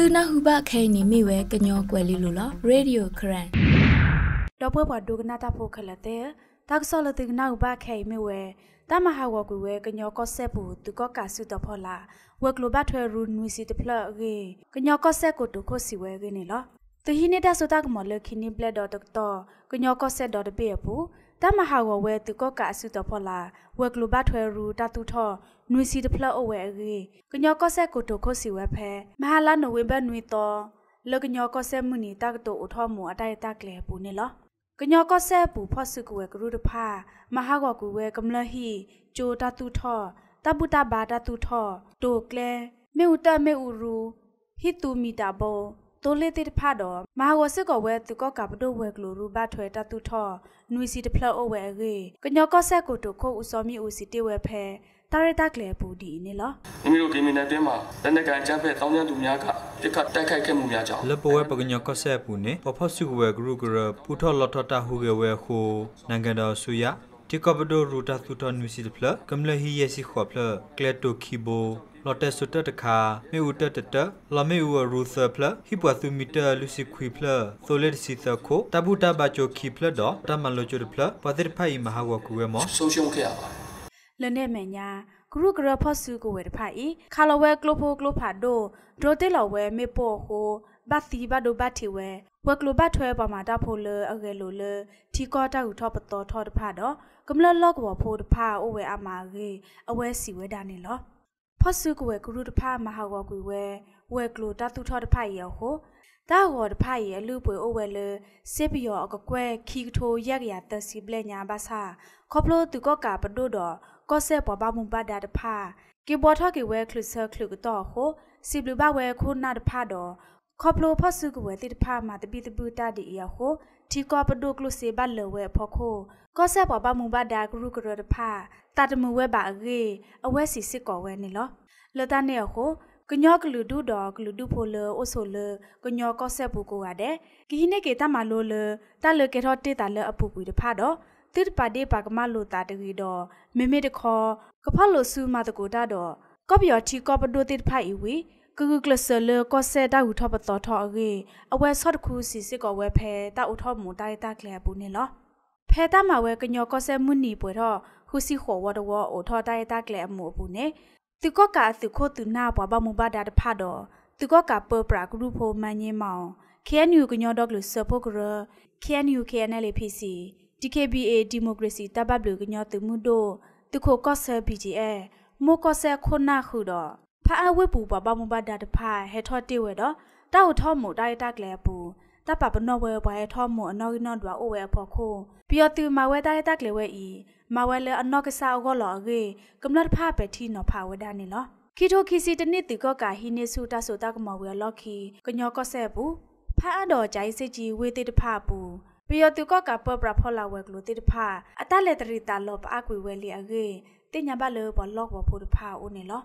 သူနာဟုဘခဲနေမိဝဲကညောကွယ်လီလိုလားရေဒီယိုခရန်တော့ပွဲပေါ်ဒုကနာတာဖိုခလတဲ့တောက်ဆော်လတဲ့နာဟုဘခဲမိဝဲတမဟာဝကူဝဲကညောကော့ဆက်ဘူးသူကော့ကာဆုတဖော်လာဝက်ကလိုဘထွဲရူနွီစီတဖလရေကညောကော့ဆက်ကိုဒုခိုစီဝဲကနေလားသူဟိနေတာဆိုတာကမလခိနိဘလက်ဒေါ်ဒေါက်တာကညောကော့ဆက်ဒေါ်တပေဘူးတမဟာဝဝဲသူကောကအစုတော်ဖော်လာဝဲကလိုဘထွဲရူတတူထောနွေစီတဖလအဝဲအေကညောကောဆက်ကိုတိုခိုစီဝဲဖဲမဟာလာနိုဝင်ဘာနွေတော်လကညောကောဆက်မနီတကတိုအထောမူအတိုင်တကလေပူနေလောကညောကောဆက်ပူဖော့စုကဝဲကရုတဖာမဟာကောကူဝဲကမလဟီဂျိုတတူထောတပုတဘာတတူထောတိုကလေမေဥတမေဥရူဟိတူမီတာဘောတိုးလေးတိဖတ်တော့မဟာဝစစ်ကောဝဲသူကောကပဒိုဝဲကလိုရူဘထွဲတတူထောနွီစီတဖလောအဝဲရေကညောကောဆက်ကိုတို့ခုဥစောမီဥစီတေဝဲဖဲတာရတကလေပူဒီနေလားမိမိတို့ဂိမင်းနယ်တွင်မှာလက်နက်ကန်ချမ်းဖက်တောင်းကျမ်းသူများကတစ်ခါတိုက်ခိုက်ခဲ့မှုများကြောင့်လပဝဲပကညောကောဆက်ပူနေပဖတ်စုဝဲဂရုဂရပူထော်လော်ထတာဟူကဝဲဟိုနိုင်ငံတော်ဆူယာတိကပဒိုရူတာသုတနူစီဖလကမ္လဟီယစီခေါဖလကလက်တိုခီဘိုလော်တက်ဆွတ်တခါမေဥတတတလမေဥရူဆဖလဟီပွာသူမီတာလူစီခွီဖလဆိုလက်စီသခိုတဘူတာဘချိုခီဖလတော့တမလိုချိုဖလပဒိဖိုင်မဟာဝကူဝဲမောဆိုရှုံခဲရပါလနဲ့မညာဂရုဂရဖော့စုကိုဝဲတဖိုင်ခါလဝဲကလိုဖိုကလိုဖာဒိုဒိုတေလော်ဝဲမေပိုဟိုဘတ်စီဘတ်ဒိုဘတ်တီဝဲဝက်ကလိုဘတ်ထွဲပေါ်မှာတာဖိုလအကေလိုလထီကောတာဟုထောပတော်ထောတဖတော့ကမလလော့ကဝဖိုတဖအိုဝဲအမာရေအဝဲစီဝဲတာနေလောဖတ်စုကဝဲဂရုတဖမဟာဝကွေဝဲဝက်ကလိုတာသူထောတဖရေဟိုတာဟောတဖရေလူပွေအိုဝဲလစေပယောအကကွဲခီထိုရက်ရတစီပလက်ညာဘာသာခေါပလိုသူကောကာပဒိုတော့ကောဆက်ပေါ်ပါမှုပါတာတဖကေဘောထောကေဝဲခလုဆာခလုကတော့ဟိုစီဘလူဘဝဲခုနာတဖတော့ခေါပလိုဖော့ဆုကဝဲတိတဖာမှာတပိတပူတတိအရဟိုတီကောပဒုကလုစေဘလဝဲဖောခိုကောဆက်ပေါ်ပမူဘဒါဂရုကရတဖာတတမူဝဲပါအကေအဝဲစီစစ်ကောဝဲနေလောလတနေဟိုကညောကလူဒူဒေါကလူဒူဖိုလအိုဆိုလကညောကောဆက်ပူကိုရတဲ့ဂိနေကေတမလိုလတလကေထောတေတလအပူပူတဖာတော့တိတပါဒေပါကမလိုတာတကြီးတော့မေမေတခေါ်ကဖောက်လိုဆူမတကိုတာတော့ကော်ပီယောတီကော်ပဒိုတိတဖိုက်ဤဝီကကကလဆလကဆဲတာဥထပတော်ထော်ရေအဝဲဆော့တခုစီစစ်ကောဝဲဖဲတာဥထမူတိုင်တာကလေဘူးနေလောဖဲတာမဝဲကညောကဆဲမွနီပွေတော့ခုစီခေါ်ဝတော်ဝအိုထော်တိုင်တာကလေအမှုဘူးနေသူကကသူခိုသူနာဘွားဘမဘဒါတဖတော်သူကကပပရာဂရုဖိုမန်ညင်းမောင် KNU ကညောတော့ကလဆပုကရ KNU KNL PC DKBA Democracy တပ်ပတ်ဘလူကညောသူမှုတို့သူခိုကဆဲ BGA မိုကဆဲခုနာခုတော့ဖာအဝဲပူပပမဘဒါတဖာဟဲထော့တိဝဲတော့တောက်ထော့မှုတိုက်တက်လဲပူတပပနောဝဲဘွားဟဲထော့မှုအနောက်နော်ဒွာအိုဝဲဖို့ခုပြီးတော့သူမဝဲတိုက်တက်လဲဝဲဤမဝဲလဲအနောက်ကစားအောလော်ဂေကမ္လတ်ဖာပဲတီနော်ဖာဝဲဒါနီလောခီထိုခီစီတနစ်တီကောကာဟီနေဆူတဆူတကမော်ဝဲလော်ခီကညောကော့ဆဲပူဖာအတော်ကြိုင်စစ်ကြီးဝေတိတဖာပူပြီးတော့သူကကပပရဖောလာဝဲကလိုတိတဖာအတလက်တရီတာလောပအကွေဝဲလီအဂေတင်ညာဘလောဘလော့ဝဖို့တဖာဦးနေလော